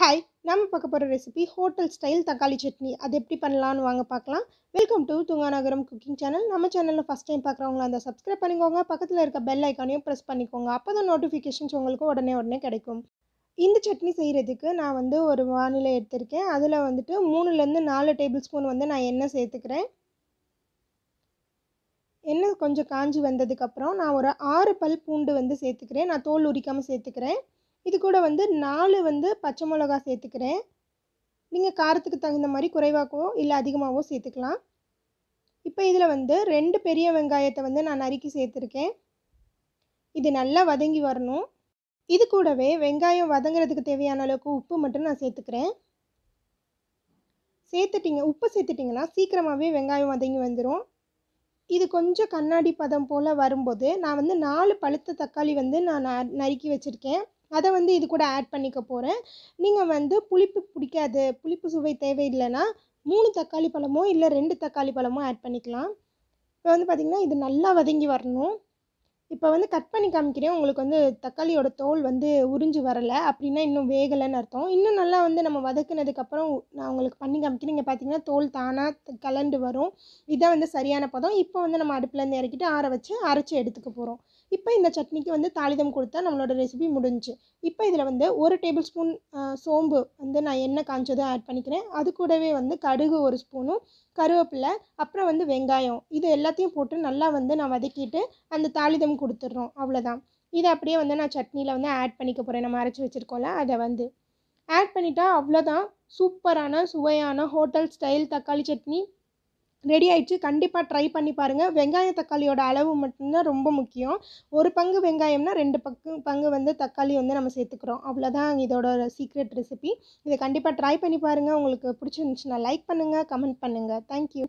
hi நம்ம பார்க்க போகிற ரெசிபி ஹோட்டல் ஸ்டைல் தக்காளி சட்னி அது எப்படி பண்ணலான்னு வாங்க பார்க்கலாம் welcome to Nagaram cooking channel நம்ம சேனலில் ஃபஸ்ட் டைம் பார்க்குறவங்கள அந்த சப்ஸ்கிரைப் பண்ணிக்கோங்க பக்கத்தில் இருக்க பெல் ஐக்கானையும் ப்ரெஸ் பண்ணிக்கோங்க அப்போ தான் நோட்டிஃபிகேஷன்ஸ் உங்களுக்கு உடனே உடனே கிடைக்கும் இந்த சட்னி செய்கிறதுக்கு நான் வந்து ஒரு வானிலை எடுத்திருக்கேன் அதில் வந்துட்டு மூணுலேருந்து நாலு டேபிள் ஸ்பூன் வந்து நான் எண்ணெய் சேர்த்துக்கிறேன் எண்ணெய் கொஞ்சம் காஞ்சி வந்ததுக்கப்புறம் நான் ஒரு ஆறு பல் பூண்டு வந்து சேர்த்துக்கிறேன் நான் தோல் உரிக்காமல் சேர்த்துக்கிறேன் இது கூட வந்து நாலு வந்து பச்சை மிளகா சேர்த்துக்கிறேன் நீங்கள் காரத்துக்கு தகுந்த மாதிரி குறைவாகவோ இல்லை அதிகமாகவோ சேர்த்துக்கலாம் இப்போ இதில் வந்து ரெண்டு பெரிய வெங்காயத்தை வந்து நான் நறுக்கி சேர்த்துருக்கேன் இது நல்லா வதங்கி வரணும் இது கூடவே வெங்காயம் வதங்குறதுக்கு தேவையான அளவுக்கு உப்பு மட்டும் நான் சேர்த்துக்கிறேன் சேர்த்துட்டிங்க உப்பு சேர்த்துட்டிங்கன்னா சீக்கிரமாகவே வெங்காயம் வதங்கி வந்துடும் இது கொஞ்சம் கண்ணாடி பதம் போல் வரும்போது நான் வந்து நாலு பழுத்த தக்காளி வந்து நான் நறுக்கி வச்சுருக்கேன் அதை வந்து இது கூட ஆட் பண்ணிக்க போகிறேன் நீங்கள் வந்து புளிப்பு பிடிக்காது புளிப்பு சுவை தேவையில்லைன்னா மூணு தக்காளி பழமோ இல்லை ரெண்டு தக்காளி பழமோ ஆட் பண்ணிக்கலாம் இப்போ வந்து பார்த்திங்கன்னா இது நல்லா வதங்கி வரணும் இப்போ வந்து கட் பண்ணி காமிக்கிறேன் உங்களுக்கு வந்து தக்காளியோட தோல் வந்து உறிஞ்சு வரலை அப்படின்னா இன்னும் வேகலைன்னு அர்த்தம் இன்னும் நல்லா வந்து நம்ம வதக்குனதுக்கப்புறம் நான் உங்களுக்கு பண்ணி காமிக்கிறேன் இங்கே பார்த்தீங்கன்னா தோல் தானாக கலண்டு வரும் இதான் வந்து சரியான பதம் இப்போ வந்து நம்ம இருந்து இறக்கிட்டு ஆற வச்சு அரைச்சி எடுத்துக்க போகிறோம் இப்போ இந்த சட்னிக்கு வந்து தாளிதம் கொடுத்தா நம்மளோட ரெசிபி முடிஞ்சு இப்போ இதில் வந்து ஒரு டேபிள் ஸ்பூன் சோம்பு வந்து நான் எண்ணெய் காய்ச்சதோ ஆட் பண்ணிக்கிறேன் அது கூடவே வந்து கடுகு ஒரு ஸ்பூனும் கருவேப்பிலை அப்புறம் வந்து வெங்காயம் இது எல்லாத்தையும் போட்டு நல்லா வந்து நான் வதக்கிட்டு அந்த தாளிதம் கொடுத்துட்றோம் அவ்வளோதான் இதை அப்படியே வந்து நான் சட்னியில் வந்து ஆட் பண்ணிக்க போகிறேன் நம்ம அரைச்சி வச்சுருக்கோம்ல அதை வந்து ஆட் பண்ணிட்டா அவ்வளோதான் சூப்பரான சுவையான ஹோட்டல் ஸ்டைல் தக்காளி சட்னி ரெடி ஆயிடுச்சு கண்டிப்பாக ட்ரை பண்ணி பாருங்கள் வெங்காய தக்காளியோட அளவு மட்டும்தான் ரொம்ப முக்கியம் ஒரு பங்கு வெங்காயம்னா ரெண்டு பங்கு பங்கு வந்து தக்காளி வந்து நம்ம சேர்த்துக்கிறோம் அவ்வளோதான் இதோட சீக்ரெட் ரெசிபி இதை கண்டிப்பாக ட்ரை பண்ணி பாருங்கள் உங்களுக்கு பிடிச்சிருந்துச்சுன்னா லைக் பண்ணுங்கள் கமெண்ட் பண்ணுங்கள் தேங்க்யூ